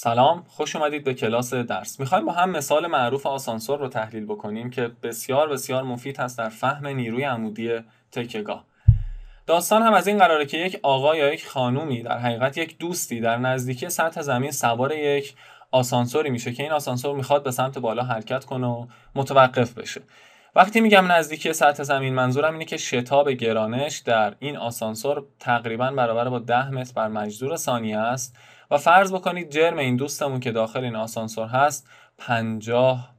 سلام خوش اومدید به کلاس درس میخوایم با هم مثال معروف آسانسور رو تحلیل بکنیم که بسیار بسیار مفید هست در فهم نیروی عمودی تکهگاه داستان هم از این قراره که یک آقا یا یک خانومی در حقیقت یک دوستی در نزدیکی سطح زمین سوار یک آسانسوری میشه که این آسانسور میخواد به سمت بالا حرکت کنه و متوقف بشه وقتی میگم نزدیکی سطح زمین منظورم اینه که شتاب گرانش در این آسانسور تقریبا برابر با 10 متر بر مجذور ثانیه است و فرض بکنید جرم این دوستمون که داخل این آسانسور هست 50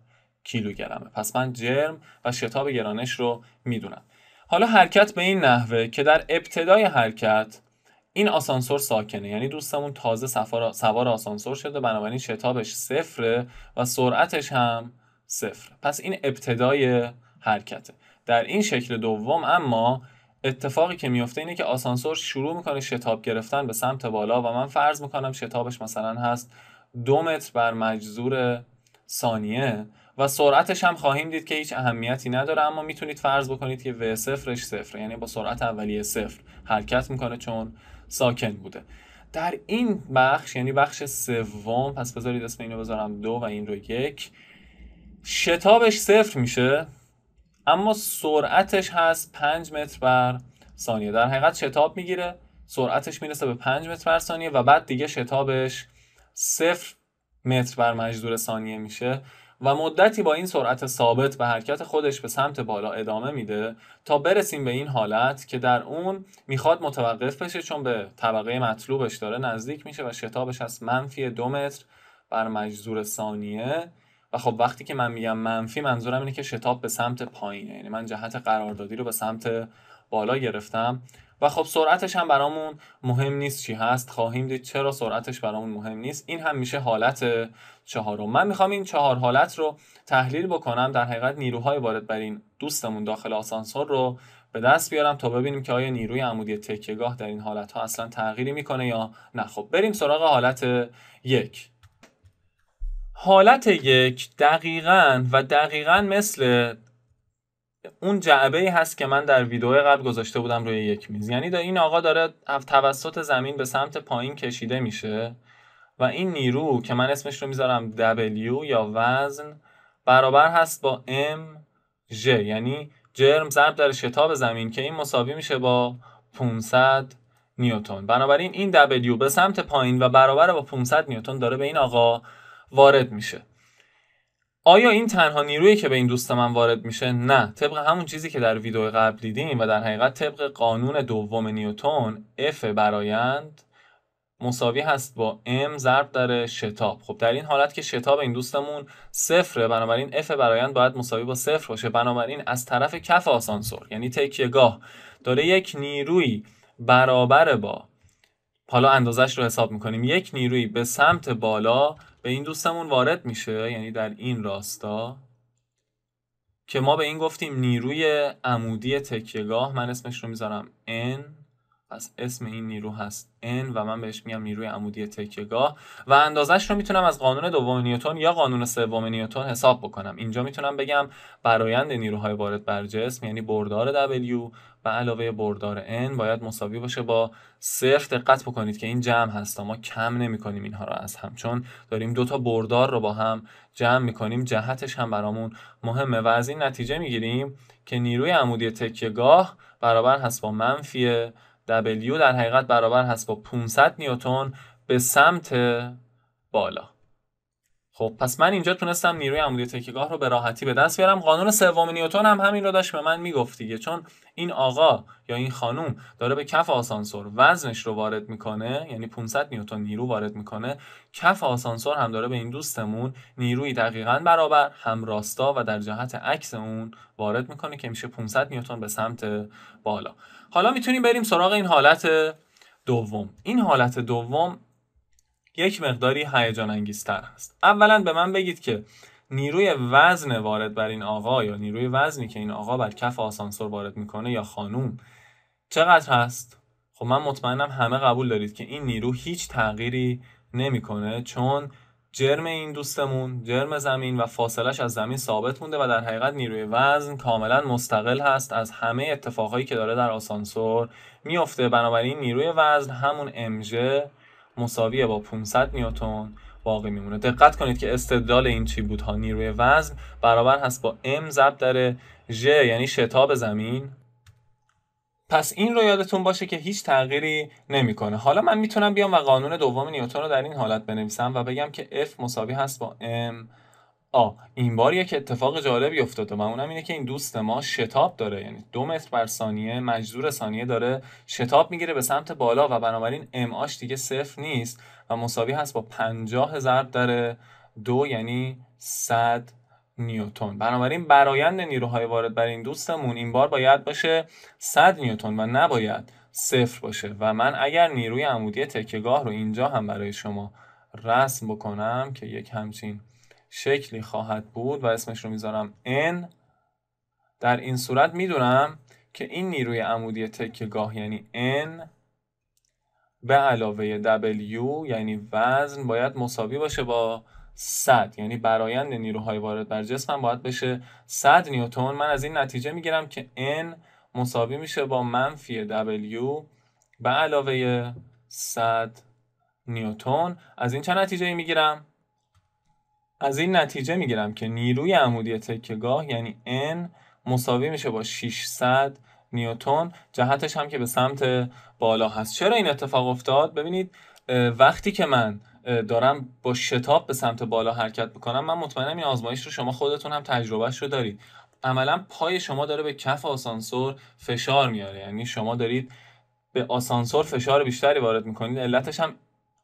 کیلوگرمه پس من جرم و شتاب گرانش رو میدونم حالا حرکت به این نحوه که در ابتدای حرکت این آسانسور ساکنه یعنی دوستمون تازه سوار آسانسور شده بنابراین شتابش صفره و سرعتش هم صفره پس این ابتدای حرکته در این شکل دوم اما اتفاقی که میفته اینه که آسانسور شروع میکنه شتاب گرفتن به سمت بالا و من فرض میکنم شتابش مثلا هست دو متر بر مجذور ثانیه و سرعتش هم خواهیم دید که هیچ اهمیتی نداره اما میتونید فرض بکنید که و صفرش صفر یعنی با سرعت اولیه صفر حرکت میکنه چون ساکن بوده در این بخش یعنی بخش سوم پس بذارید اسم اینو بذارم دو و این رو یک شتابش صفر میشه اما سرعتش هست 5 متر بر ثانیه در حقیقت شتاب میگیره سرعتش میرسه به 5 متر بر ثانیه و بعد دیگه شتابش 0 متر بر مجذور ثانیه میشه و مدتی با این سرعت ثابت به حرکت خودش به سمت بالا ادامه میده تا برسیم به این حالت که در اون میخواد متوقف بشه چون به طبقه مطلوبش داره نزدیک میشه و شتابش از منفی دو متر بر مجذور ثانیه و خب وقتی که من میگم منفی منظورم اینه که شتاب به سمت پایینه یعنی من جهت قراردادی رو به سمت بالا گرفتم و خب سرعتش هم برامون مهم نیست چی هست خواهیم دید چرا سرعتش برامون مهم نیست این هم میشه حالت چهارم من میخوام این چهار حالت رو تحلیل بکنم در حقیقت نیروهای وارد بر این دوستمون داخل آسانسور رو به دست بیارم تا ببینیم که آیا نیروی عمودی تکیگاه در این حالت ها اصلا تغییری میکنه یا نه خب بریم سراغ حالت یک حالت یک دقیقا و دقیقا مثل اون جعبه ای هست که من در ویدیو قبل گذاشته بودم روی یک میز یعنی این آقا داره توسط زمین به سمت پایین کشیده میشه و این نیرو که من اسمش رو میذارم W یا وزن برابر هست با M J یعنی جرم ضرب در شتاب زمین که این مساوی میشه با 500 نیوتن بنابراین این W به سمت پایین و برابر با 500 نیوتن داره به این آقا وارد میشه آیا این تنها نیرویی که به این دوست من وارد میشه نه طبق همون چیزی که در ویدیو قبل دیدیم و در حقیقت طبق قانون دوم نیوتون F برایند مساوی هست با M ضرب در شتاب خب در این حالت که شتاب این دوستمون صفره بنابراین F برایند باید مساوی با صفر باشه بنابراین از طرف کف آسانسور یعنی تکیهگاه داره یک نیروی برابر با حالا اندازش رو حساب میکنیم یک نیروی به سمت بالا به این دوستمون وارد میشه یعنی در این راستا که ما به این گفتیم نیروی عمودی تکیهگاه من اسمش رو میذارم N پس اسم این نیرو هست N و من بهش میگم نیروی عمودی تکیهگاه و اندازش رو میتونم از قانون دوم نیوتن یا قانون سوم نیوتن حساب بکنم اینجا میتونم بگم برایند نیروهای وارد بر جسم یعنی بردار W و علاوه بردار N باید مساوی باشه با صرف دقت بکنید که این جمع هست ما کم نمی کنیم اینها رو از هم چون داریم دو تا بردار رو با هم جمع میکنیم جهتش هم برامون مهمه و از این نتیجه میگیریم که نیروی عمودی تکیگاه برابر هست با منفی W در حقیقت برابر هست با 500 نیوتن به سمت بالا خب پس من اینجا تونستم نیروی عمودی تکیگاه رو به راحتی به دست بیارم قانون سوم نیوتن هم همین رو داشت به من میگفت دیگه چون این آقا یا این خانوم داره به کف آسانسور وزنش رو وارد میکنه یعنی 500 نیوتن نیرو وارد میکنه کف آسانسور هم داره به این دوستمون نیروی دقیقا برابر هم راستا و در جهت عکس اون وارد میکنه که میشه 500 نیوتن به سمت بالا حالا میتونیم بریم سراغ این حالت دوم این حالت دوم یک مقداری هیجان انگیزتر است اولا به من بگید که نیروی وزن وارد بر این آقا یا نیروی وزنی که این آقا بر کف آسانسور وارد میکنه یا خانوم چقدر هست خب من مطمئنم همه قبول دارید که این نیرو هیچ تغییری نمیکنه چون جرم این دوستمون جرم زمین و فاصلش از زمین ثابت مونده و در حقیقت نیروی وزن کاملا مستقل هست از همه اتفاقهایی که داره در آسانسور میفته بنابراین نیروی وزن همون امژه مساویه با 500 نیوتن باقی میمونه دقت کنید که استدلال این چی بود ها نیروی وزن برابر هست با ام ضرب در J یعنی شتاب زمین پس این رو یادتون باشه که هیچ تغییری نمیکنه حالا من میتونم بیام و قانون دوم نیوتن رو در این حالت بنویسم و بگم که F مساوی هست با M آ این بار یک اتفاق جالبی افتاده و اونم اینه که این دوست ما شتاب داره یعنی دو متر بر ثانیه مجذور ثانیه داره شتاب میگیره به سمت بالا و بنابراین ام دیگه صفر نیست و مساوی هست با پنجاه ضرب در دو یعنی صد نیوتون بنابراین برایند نیروهای وارد بر این دوستمون این بار باید باشه 100 نیوتون و نباید صفر باشه و من اگر نیروی عمودی تکهگاه رو اینجا هم برای شما رسم بکنم که یک همچین شکلی خواهد بود و اسمش رو میذارم N در این صورت میدونم که این نیروی عمودی گاه یعنی N به علاوه W یعنی وزن باید مساوی باشه با 100 یعنی برایند نیروهای وارد بر جسمم باید بشه 100 نیوتن من از این نتیجه میگیرم که N مساوی میشه با منفی W به علاوه 100 نیوتن از این چه نتیجه میگیرم از این نتیجه میگیرم که نیروی عمودی تکهگاه یعنی N مساوی میشه با 600 نیوتن جهتش هم که به سمت بالا هست چرا این اتفاق افتاد ببینید وقتی که من دارم با شتاب به سمت بالا حرکت میکنم، من مطمئنم این آزمایش رو شما خودتون هم تجربهش رو دارید عملا پای شما داره به کف آسانسور فشار میاره یعنی شما دارید به آسانسور فشار بیشتری وارد میکنید علتش هم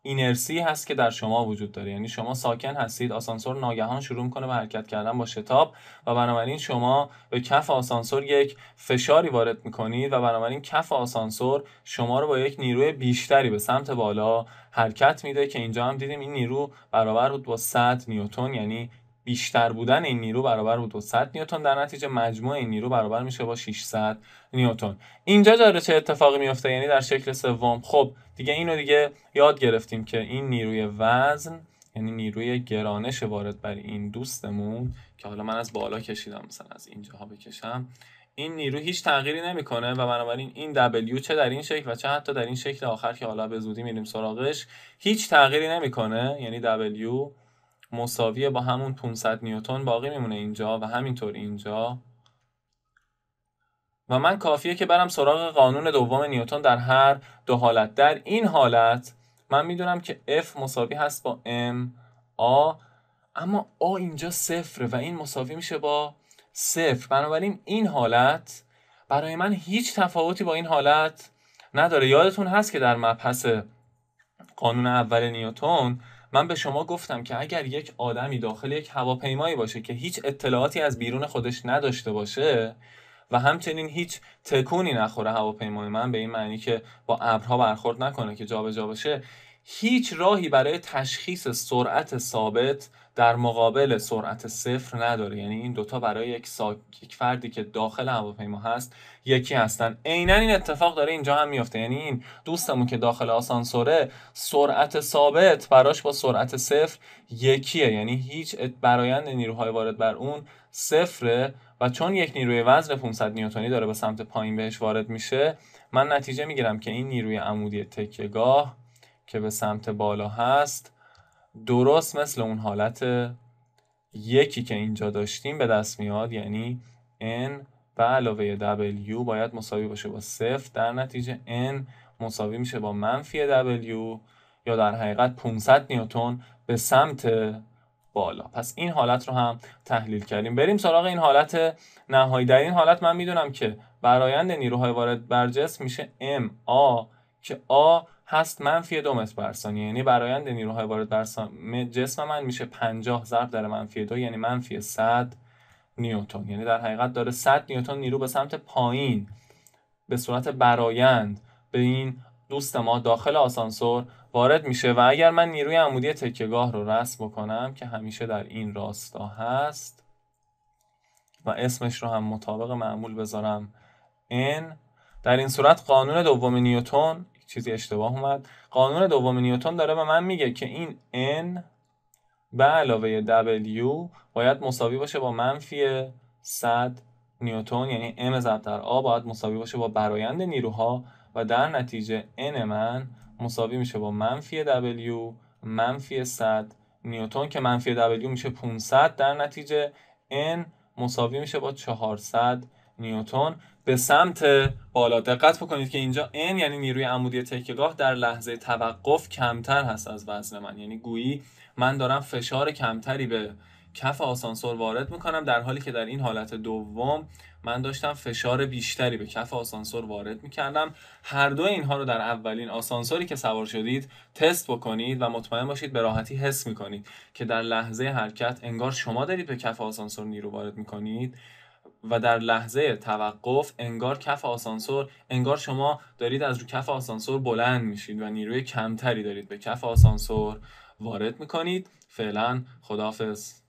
اینرسی هست که در شما وجود داره یعنی شما ساکن هستید آسانسور ناگهان شروع میکنه به حرکت کردن با شتاب و بنابراین شما به کف آسانسور یک فشاری وارد میکنید و بنابراین کف آسانسور شما رو با یک نیروی بیشتری به سمت بالا حرکت میده که اینجا هم دیدیم این نیرو برابر بود با 100 نیوتن یعنی بیشتر بودن این نیرو برابر بود با نیوتن در نتیجه مجموع این نیرو برابر میشه با 600 نیوتن اینجا داره چه اتفاقی میفته یعنی در شکل سوم خب دیگه اینو دیگه یاد گرفتیم که این نیروی وزن یعنی نیروی گرانش وارد بر این دوستمون که حالا من از بالا کشیدم مثلا از ها بکشم این نیرو هیچ تغییری نمیکنه و بنابراین این W چه در این شکل و چه حتی در این شکل آخر که حالا به زودی میریم سراغش هیچ تغییری نمیکنه یعنی W مساویه با همون 500 نیوتن باقی میمونه اینجا و همینطور اینجا و من کافیه که برم سراغ قانون دوم نیوتن در هر دو حالت در این حالت من میدونم که F مساوی هست با M A اما A اینجا صفر و این مساوی میشه با صفر بنابراین این حالت برای من هیچ تفاوتی با این حالت نداره یادتون هست که در مبحث قانون اول نیوتن من به شما گفتم که اگر یک آدمی داخل یک هواپیمایی باشه که هیچ اطلاعاتی از بیرون خودش نداشته باشه و همچنین هیچ تکونی نخوره هواپیمای من به این معنی که با ابرها برخورد نکنه که جابجا جا بشه هیچ راهی برای تشخیص سرعت ثابت در مقابل سرعت صفر نداره یعنی این دوتا برای یک, سا... یک فردی که داخل هواپیما هست یکی هستن عینا این اتفاق داره اینجا هم میفته یعنی این دوستمون که داخل آسانسوره سرعت ثابت براش با سرعت صفر یکیه یعنی هیچ برایند نیروهای وارد بر اون صفره و چون یک نیروی وزن 500 نیوتنی داره به سمت پایین بهش وارد میشه من نتیجه میگیرم که این نیروی عمودی تکیگاه که به سمت بالا هست درست مثل اون حالت یکی که اینجا داشتیم به دست میاد یعنی n به علاوه w باید مساوی باشه با صفر در نتیجه n مساوی میشه با منفی w یا در حقیقت 500 نیوتن به سمت بالا پس این حالت رو هم تحلیل کردیم بریم سراغ این حالت نهایی در این حالت من میدونم که برایند نیروهای وارد بر جسم میشه m a که a هست منفی دو متر بر ثانیه یعنی برایند نیروهای وارد بر جسم من میشه 50 ضرب در منفی دو یعنی منفی 100 نیوتن یعنی در حقیقت داره 100 نیوتن نیرو به سمت پایین به صورت برایند به این دوست ما داخل آسانسور وارد میشه و اگر من نیروی عمودی تکگاه رو رسم بکنم که همیشه در این راستا هست و اسمش رو هم مطابق معمول بذارم N در این صورت قانون دوم نیوتن چیزی اشتباه اومد قانون دوم نیوتن داره به من میگه که این n به علاوه W باید مساوی باشه با منفی 100 نیوتن یعنی M ضرب در A باید مساوی باشه با برایند نیروها و در نتیجه N من مساوی میشه با منفی W منفی 100 نیوتن که منفی W میشه 500 در نتیجه N مساوی میشه با 400 نیوتون به سمت بالا دقت بکنید که اینجا n یعنی نیروی عمودی تکیگاه در لحظه توقف کمتر هست از وزن من یعنی گویی من دارم فشار کمتری به کف آسانسور وارد میکنم در حالی که در این حالت دوم من داشتم فشار بیشتری به کف آسانسور وارد میکردم هر دو اینها رو در اولین آسانسوری که سوار شدید تست بکنید و مطمئن باشید به راحتی حس میکنید که در لحظه حرکت انگار شما دارید به کف آسانسور نیرو وارد میکنید و در لحظه توقف انگار کف آسانسور انگار شما دارید از رو کف آسانسور بلند میشید و نیروی کمتری دارید به کف آسانسور وارد میکنید فعلا خداحافظ